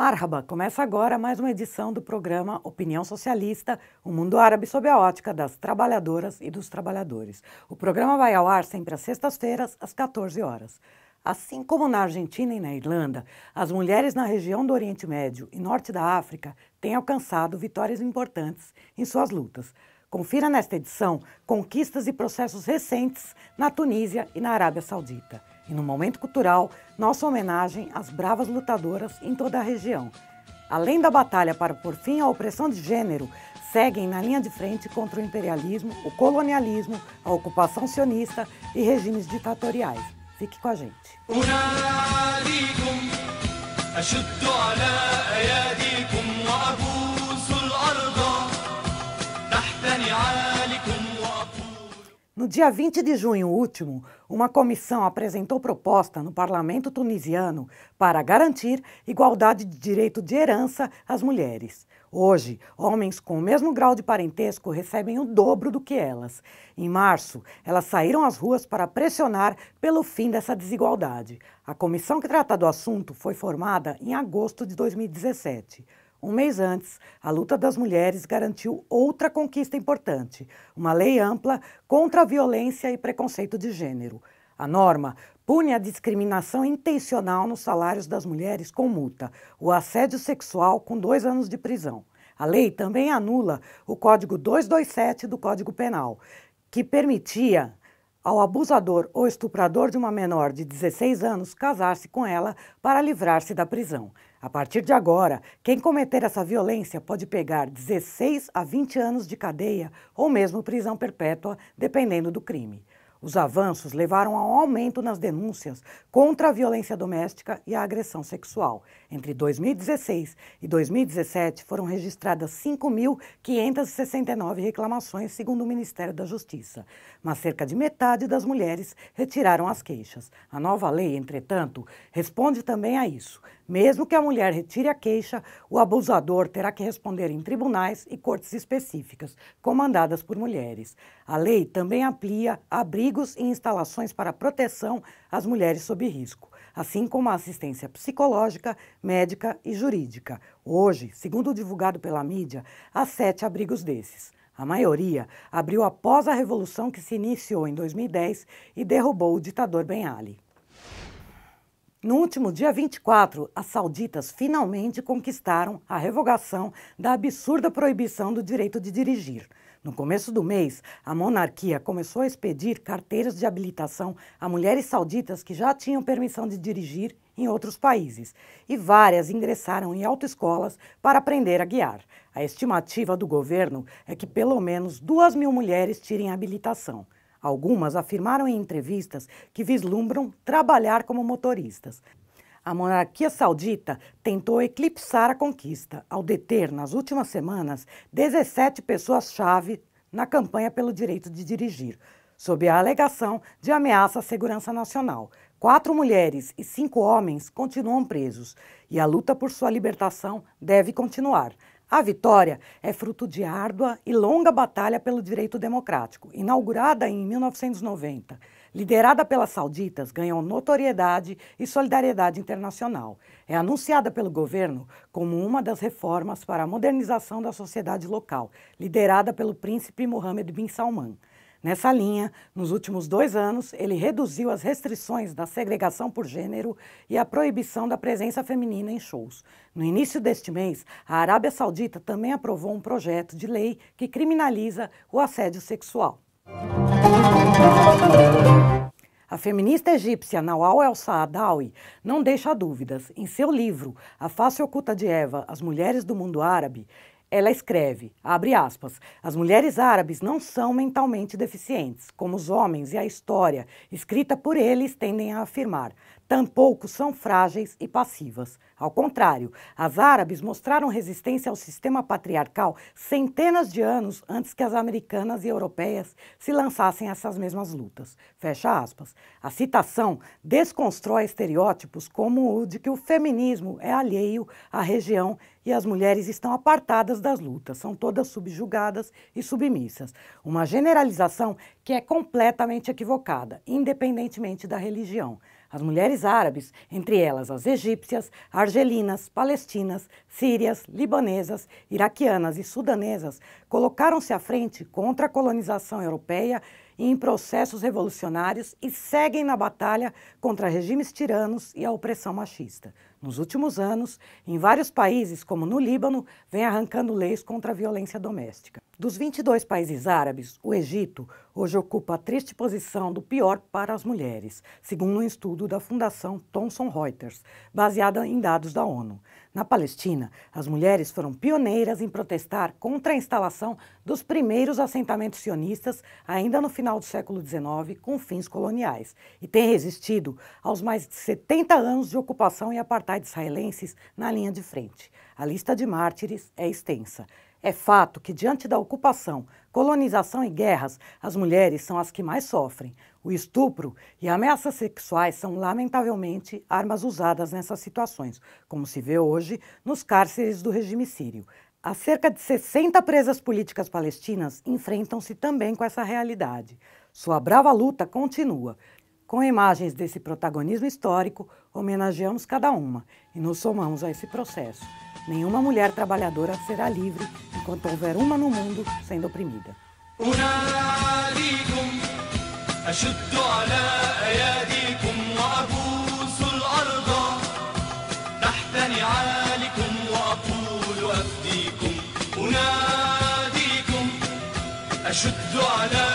Marhaba, começa agora mais uma edição do programa Opinião Socialista, o mundo árabe sob a ótica das trabalhadoras e dos trabalhadores. O programa vai ao ar sempre às sextas-feiras, às 14 horas. Assim como na Argentina e na Irlanda, as mulheres na região do Oriente Médio e Norte da África têm alcançado vitórias importantes em suas lutas. Confira nesta edição conquistas e processos recentes na Tunísia e na Arábia Saudita. E no momento cultural, nossa homenagem às bravas lutadoras em toda a região. Além da batalha para pôr fim à opressão de gênero, seguem na linha de frente contra o imperialismo, o colonialismo, a ocupação sionista e regimes ditatoriais. Fique com a gente. No dia 20 de junho último, uma comissão apresentou proposta no parlamento tunisiano para garantir igualdade de direito de herança às mulheres. Hoje, homens com o mesmo grau de parentesco recebem o dobro do que elas. Em março, elas saíram às ruas para pressionar pelo fim dessa desigualdade. A comissão que trata do assunto foi formada em agosto de 2017. Um mês antes, a luta das mulheres garantiu outra conquista importante: uma lei ampla contra a violência e preconceito de gênero. A norma pune a discriminação intencional nos salários das mulheres com multa, o assédio sexual com dois anos de prisão. A lei também anula o Código 227 do Código Penal, que permitia ao abusador ou estuprador de uma menor de 16 anos casar-se com ela para livrar-se da prisão. A partir de agora, quem cometer essa violência pode pegar 16 a 20 anos de cadeia ou mesmo prisão perpétua, dependendo do crime. Os avanços levaram a um aumento nas denúncias contra a violência doméstica e a agressão sexual. Entre 2016 e 2017, foram registradas 5.569 reclamações, segundo o Ministério da Justiça. Mas cerca de metade das mulheres retiraram as queixas. A nova lei, entretanto, responde também a isso. Mesmo que a mulher retire a queixa, o abusador terá que responder em tribunais e cortes específicas, comandadas por mulheres. A lei também amplia abrigos e instalações para proteção às mulheres sob risco, assim como a assistência psicológica, médica e jurídica. Hoje, segundo divulgado pela mídia, há sete abrigos desses. A maioria abriu após a revolução que se iniciou em 2010 e derrubou o ditador Ben Ali. No último dia 24, as sauditas finalmente conquistaram a revogação da absurda proibição do direito de dirigir. No começo do mês, a monarquia começou a expedir carteiras de habilitação a mulheres sauditas que já tinham permissão de dirigir em outros países, e várias ingressaram em autoescolas para aprender a guiar. A estimativa do governo é que pelo menos duas mil mulheres tirem habilitação. Algumas afirmaram em entrevistas que vislumbram trabalhar como motoristas. A monarquia saudita tentou eclipsar a conquista ao deter, nas últimas semanas, 17 pessoas-chave na campanha pelo direito de dirigir, sob a alegação de ameaça à segurança nacional. Quatro mulheres e cinco homens continuam presos e a luta por sua libertação deve continuar. A vitória é fruto de árdua e longa batalha pelo direito democrático, inaugurada em 1990. Liderada pelas sauditas, ganhou notoriedade e solidariedade internacional. É anunciada pelo governo como uma das reformas para a modernização da sociedade local, liderada pelo príncipe Mohammed bin Salman. Nessa linha, nos últimos dois anos, ele reduziu as restrições da segregação por gênero e a proibição da presença feminina em shows. No início deste mês, a Arábia Saudita também aprovou um projeto de lei que criminaliza o assédio sexual. A feminista egípcia Nawal El Saadawi não deixa dúvidas. Em seu livro A Face Oculta de Eva, As Mulheres do Mundo Árabe, ela escreve, abre aspas, as mulheres árabes não são mentalmente deficientes, como os homens e a história, escrita por eles, tendem a afirmar tampouco são frágeis e passivas. Ao contrário, as árabes mostraram resistência ao sistema patriarcal centenas de anos antes que as americanas e europeias se lançassem a essas mesmas lutas. Fecha aspas. A citação desconstrói estereótipos como o de que o feminismo é alheio à região e as mulheres estão apartadas das lutas, são todas subjugadas e submissas. Uma generalização que é completamente equivocada, independentemente da religião. As mulheres árabes, entre elas as egípcias, argelinas, palestinas, sírias, libanesas, iraquianas e sudanesas, colocaram-se à frente contra a colonização europeia em processos revolucionários e seguem na batalha contra regimes tiranos e a opressão machista. Nos últimos anos, em vários países, como no Líbano, vem arrancando leis contra a violência doméstica. Dos 22 países árabes, o Egito hoje ocupa a triste posição do pior para as mulheres, segundo um estudo da Fundação Thomson Reuters, baseada em dados da ONU. Na Palestina, as mulheres foram pioneiras em protestar contra a instalação dos primeiros assentamentos sionistas ainda no final final do século XIX com fins coloniais e tem resistido aos mais de 70 anos de ocupação e apartheid israelenses na linha de frente. A lista de mártires é extensa. É fato que, diante da ocupação, colonização e guerras, as mulheres são as que mais sofrem. O estupro e ameaças sexuais são, lamentavelmente, armas usadas nessas situações, como se vê hoje nos cárceres do regime sírio. As cerca de 60 presas políticas palestinas enfrentam-se também com essa realidade. Sua brava luta continua. Com imagens desse protagonismo histórico, homenageamos cada uma e nos somamos a esse processo. Nenhuma mulher trabalhadora será livre enquanto houver uma no mundo sendo oprimida. أشد على